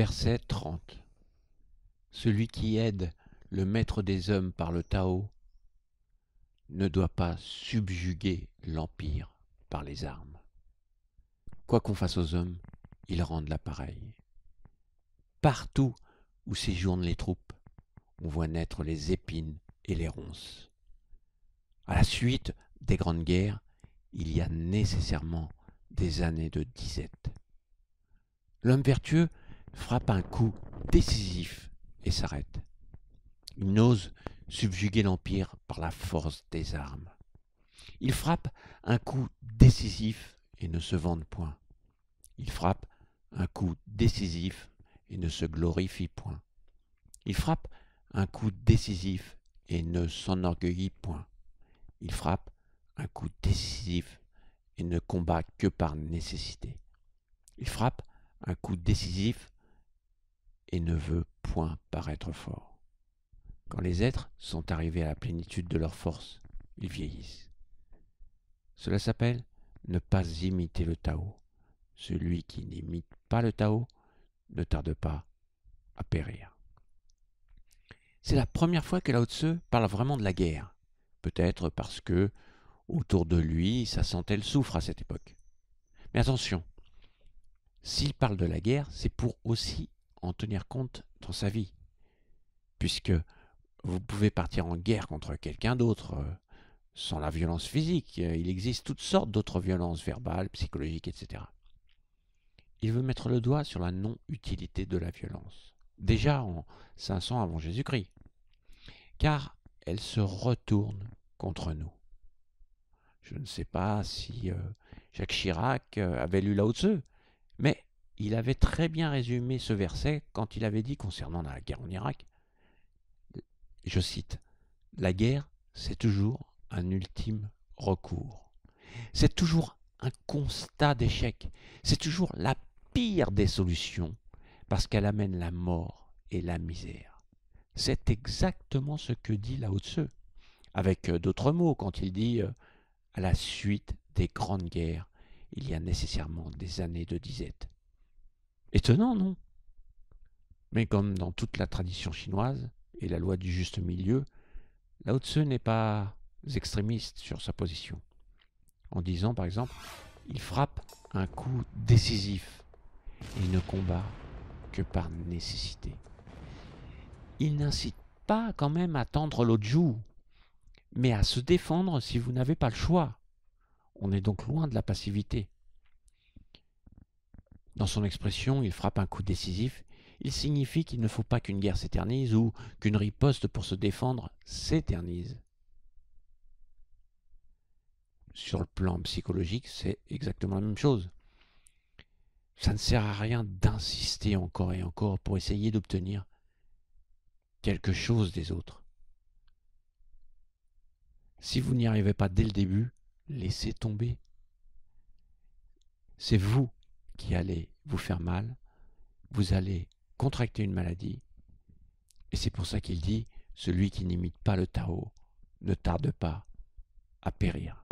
Verset 30 Celui qui aide le maître des hommes par le Tao ne doit pas subjuguer l'empire par les armes. Quoi qu'on fasse aux hommes, ils rendent l'appareil. Partout où séjournent les troupes, on voit naître les épines et les ronces. À la suite des grandes guerres, il y a nécessairement des années de disette. L'homme vertueux frappe un coup décisif et s'arrête. Il n'ose subjuguer l'Empire par la force des armes. Il frappe un coup décisif et ne se vante point. Il frappe un coup décisif et ne se glorifie point. Il frappe un coup décisif et ne s'enorgueillit point. Il frappe un coup décisif et ne combat que par nécessité. Il frappe un coup décisif et ne veut point paraître fort. Quand les êtres sont arrivés à la plénitude de leur force, ils vieillissent. Cela s'appelle ne pas imiter le Tao. Celui qui n'imite pas le Tao ne tarde pas à périr. C'est la première fois que Lao Tzu parle vraiment de la guerre. Peut-être parce que, autour de lui, sa santé le souffre à cette époque. Mais attention, s'il parle de la guerre, c'est pour aussi en tenir compte dans sa vie. Puisque vous pouvez partir en guerre contre quelqu'un d'autre euh, sans la violence physique. Il existe toutes sortes d'autres violences verbales, psychologiques, etc. Il veut mettre le doigt sur la non-utilité de la violence, déjà en 500 avant Jésus-Christ, car elle se retourne contre nous. Je ne sais pas si euh, Jacques Chirac euh, avait lu là là-haut dessus mais il avait très bien résumé ce verset quand il avait dit concernant la guerre en Irak, je cite, La guerre, c'est toujours un ultime recours. C'est toujours un constat d'échec. C'est toujours la pire des solutions parce qu'elle amène la mort et la misère. C'est exactement ce que dit Lao Tzu, avec euh, d'autres mots, quand il dit euh, à la suite des grandes guerres, il y a nécessairement des années de disette. Étonnant, non Mais comme dans toute la tradition chinoise et la loi du juste milieu, Lao Tzu n'est pas extrémiste sur sa position. En disant, par exemple, il frappe un coup décisif Il ne combat que par nécessité. Il n'incite pas quand même à tendre l'autre joue, mais à se défendre si vous n'avez pas le choix. On est donc loin de la passivité. Dans son expression, il frappe un coup décisif. Il signifie qu'il ne faut pas qu'une guerre s'éternise ou qu'une riposte pour se défendre s'éternise. Sur le plan psychologique, c'est exactement la même chose. Ça ne sert à rien d'insister encore et encore pour essayer d'obtenir quelque chose des autres. Si vous n'y arrivez pas dès le début, laissez tomber. C'est vous qui allez vous faire mal, vous allez contracter une maladie. Et c'est pour ça qu'il dit, celui qui n'imite pas le Tao ne tarde pas à périr.